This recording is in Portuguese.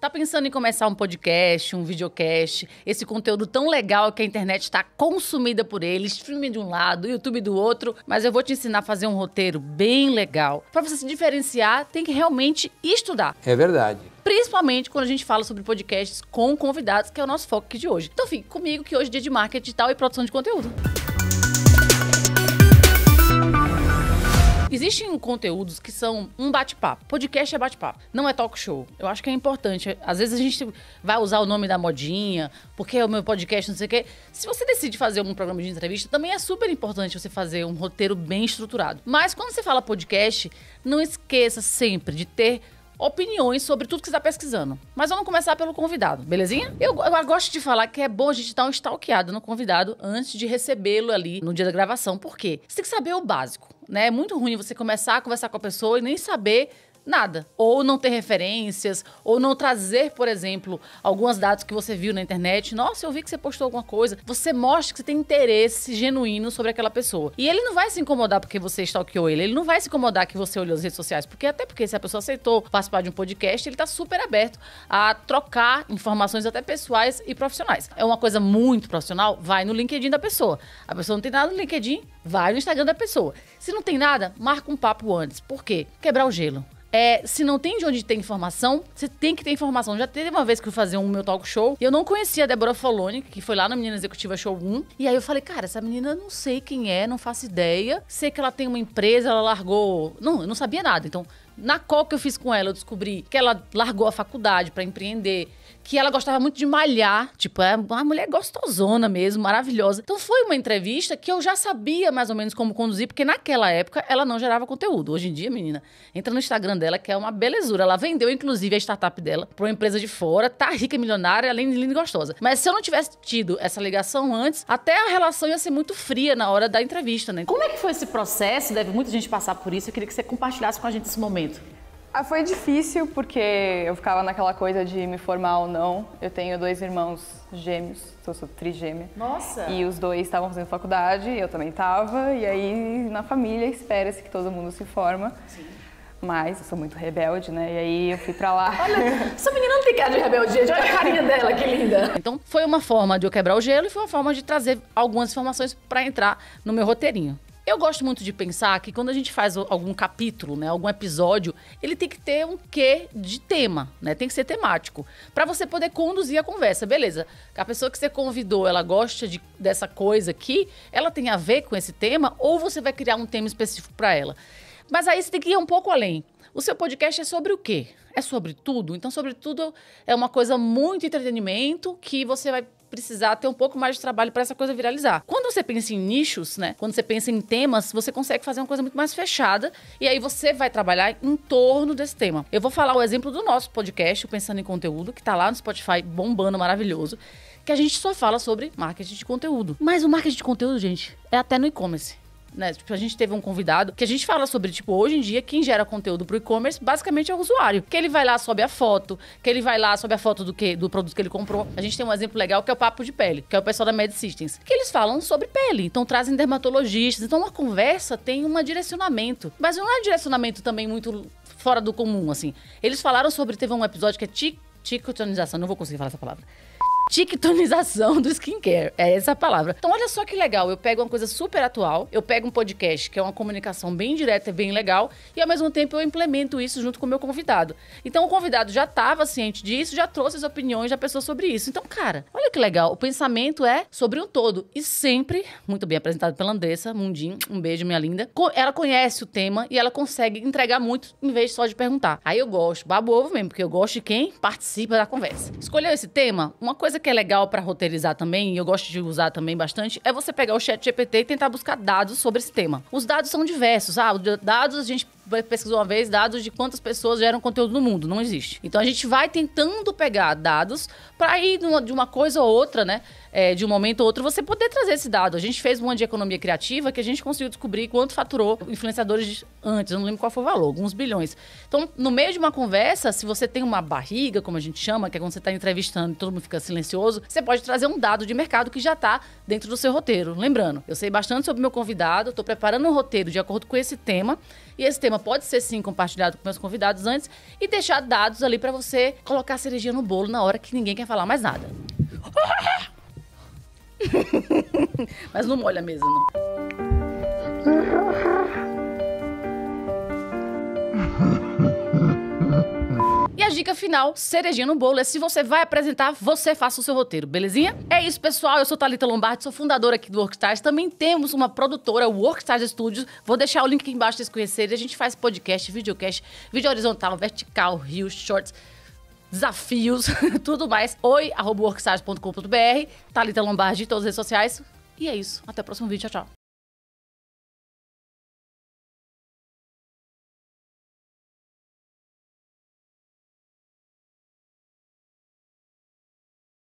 Tá pensando em começar um podcast, um videocast, esse conteúdo tão legal que a internet está consumida por ele, streaming de um lado, YouTube do outro, mas eu vou te ensinar a fazer um roteiro bem legal. Para você se diferenciar, tem que realmente estudar. É verdade. Principalmente quando a gente fala sobre podcasts com convidados, que é o nosso foco aqui de hoje. Então fique comigo que hoje é dia de marketing digital e produção de conteúdo. Existem conteúdos que são um bate-papo. Podcast é bate-papo, não é talk show. Eu acho que é importante. Às vezes a gente vai usar o nome da modinha, porque é o meu podcast, não sei o quê. Se você decide fazer um programa de entrevista, também é super importante você fazer um roteiro bem estruturado. Mas quando você fala podcast, não esqueça sempre de ter opiniões sobre tudo que você está pesquisando. Mas vamos começar pelo convidado, belezinha? Eu, eu gosto de falar que é bom a gente dar um stalkeado no convidado antes de recebê-lo ali no dia da gravação. Por quê? Você tem que saber o básico, né? É muito ruim você começar a conversar com a pessoa e nem saber nada. Ou não ter referências, ou não trazer, por exemplo, algumas dados que você viu na internet. Nossa, eu vi que você postou alguma coisa. Você mostra que você tem interesse genuíno sobre aquela pessoa. E ele não vai se incomodar porque você stalkeou ele. Ele não vai se incomodar que você olhou as redes sociais. Porque até porque se a pessoa aceitou participar de um podcast, ele tá super aberto a trocar informações até pessoais e profissionais. É uma coisa muito profissional, vai no LinkedIn da pessoa. A pessoa não tem nada no LinkedIn, vai no Instagram da pessoa. Se não tem nada, marca um papo antes. Por quê? Quebrar o gelo é, se não tem de onde ter informação, você tem que ter informação. Já teve uma vez que eu fazia um meu talk show e eu não conhecia a Débora Foloni, que foi lá na Menina Executiva Show 1. E aí eu falei, cara, essa menina não sei quem é, não faço ideia. Sei que ela tem uma empresa, ela largou. Não, eu não sabia nada. Então, na qual que eu fiz com ela, eu descobri que ela largou a faculdade para empreender, que ela gostava muito de malhar. Tipo, é uma mulher gostosona mesmo, maravilhosa. Então foi uma entrevista que eu já sabia mais ou menos como conduzir, porque naquela época ela não gerava conteúdo. Hoje em dia, menina, entra no Instagram dela, que é uma belezura. Ela vendeu, inclusive, a startup dela pra uma empresa de fora, tá rica, milionária, além de linda e gostosa. Mas se eu não tivesse tido essa ligação antes, até a relação ia ser muito fria na hora da entrevista, né? Como é que foi esse processo? Deve muita gente passar por isso. Eu queria que você compartilhasse com a gente esse momento. Ah, foi difícil porque eu ficava naquela coisa de me formar ou não. Eu tenho dois irmãos gêmeos, então eu sou trigêmea. Nossa! E os dois estavam fazendo faculdade, eu também estava. E aí, na família, espera-se que todo mundo se forma. Sim. Mas eu sou muito rebelde, né? E aí eu fui pra lá. Olha, essa menina não tem cara de rebeldia, olha a carinha dela, que linda. Então foi uma forma de eu quebrar o gelo e foi uma forma de trazer algumas informações para entrar no meu roteirinho. Eu gosto muito de pensar que quando a gente faz algum capítulo, né, algum episódio, ele tem que ter um quê de tema, né? Tem que ser temático para você poder conduzir a conversa, beleza? A pessoa que você convidou, ela gosta de, dessa coisa aqui, ela tem a ver com esse tema ou você vai criar um tema específico para ela. Mas aí você tem que ir um pouco além. O seu podcast é sobre o quê? É sobre tudo? Então, sobre tudo, é uma coisa muito entretenimento que você vai precisar ter um pouco mais de trabalho para essa coisa viralizar. Quando você pensa em nichos, né? Quando você pensa em temas, você consegue fazer uma coisa muito mais fechada e aí você vai trabalhar em torno desse tema. Eu vou falar o exemplo do nosso podcast, Pensando em Conteúdo, que está lá no Spotify bombando, maravilhoso que a gente só fala sobre marketing de conteúdo. Mas o marketing de conteúdo, gente, é até no e-commerce né? Tipo, a gente teve um convidado que a gente fala sobre, tipo, hoje em dia, quem gera conteúdo pro e-commerce basicamente é o usuário. Que ele vai lá, sobe a foto, que ele vai lá, sobe a foto do, que, do produto que ele comprou. A gente tem um exemplo legal que é o Papo de Pele, que é o pessoal da Med Systems, que eles falam sobre pele. Então trazem dermatologistas. Então uma conversa tem um direcionamento. Mas não é um direcionamento também muito fora do comum, assim. Eles falaram sobre, teve um episódio que é ticotonização, não vou conseguir falar essa palavra tiktonização do skincare. É essa a palavra. Então, olha só que legal. Eu pego uma coisa super atual, eu pego um podcast, que é uma comunicação bem direta e bem legal, e ao mesmo tempo eu implemento isso junto com o meu convidado. Então, o convidado já estava ciente disso, já trouxe as opiniões da pessoa sobre isso. Então, cara, olha que legal. O pensamento é sobre um todo. E sempre, muito bem apresentado pela Andressa Mundim, um beijo, minha linda. Ela conhece o tema e ela consegue entregar muito em vez só de perguntar. Aí eu gosto, babo ovo mesmo, porque eu gosto de quem participa da conversa. Escolheu esse tema? Uma coisa que é legal para roteirizar também, e eu gosto de usar também bastante, é você pegar o chat GPT e tentar buscar dados sobre esse tema. Os dados são diversos. Ah, dados a gente pesquisou uma vez dados de quantas pessoas geram conteúdo no mundo. Não existe. Então a gente vai tentando pegar dados para ir de uma coisa ou outra, né? É, de um momento ou outro, você poder trazer esse dado. A gente fez um ano de economia criativa que a gente conseguiu descobrir quanto faturou influenciadores antes, eu não lembro qual foi o valor, alguns bilhões. Então, no meio de uma conversa, se você tem uma barriga, como a gente chama, que é quando você está entrevistando e todo mundo fica silencioso, você pode trazer um dado de mercado que já está dentro do seu roteiro. Lembrando, eu sei bastante sobre o meu convidado, estou preparando um roteiro de acordo com esse tema, e esse tema tema pode ser sim compartilhado com meus convidados antes e deixar dados ali para você colocar a cerejinha no bolo na hora que ninguém quer falar mais nada. Mas não molha mesmo, não. dica final, cerejinha no bolo, é se você vai apresentar, você faça o seu roteiro, belezinha? É isso, pessoal. Eu sou Talita Lombardi, sou fundadora aqui do Workstars. Também temos uma produtora, o Workstars Studios. Vou deixar o link aqui embaixo para vocês conhecerem. A gente faz podcast, videocast, vídeo horizontal, vertical, rios, shorts desafios, tudo mais. Oi, arroba workstars.com.br, Thalita Lombardi em todas as redes sociais. E é isso. Até o próximo vídeo. Tchau, tchau.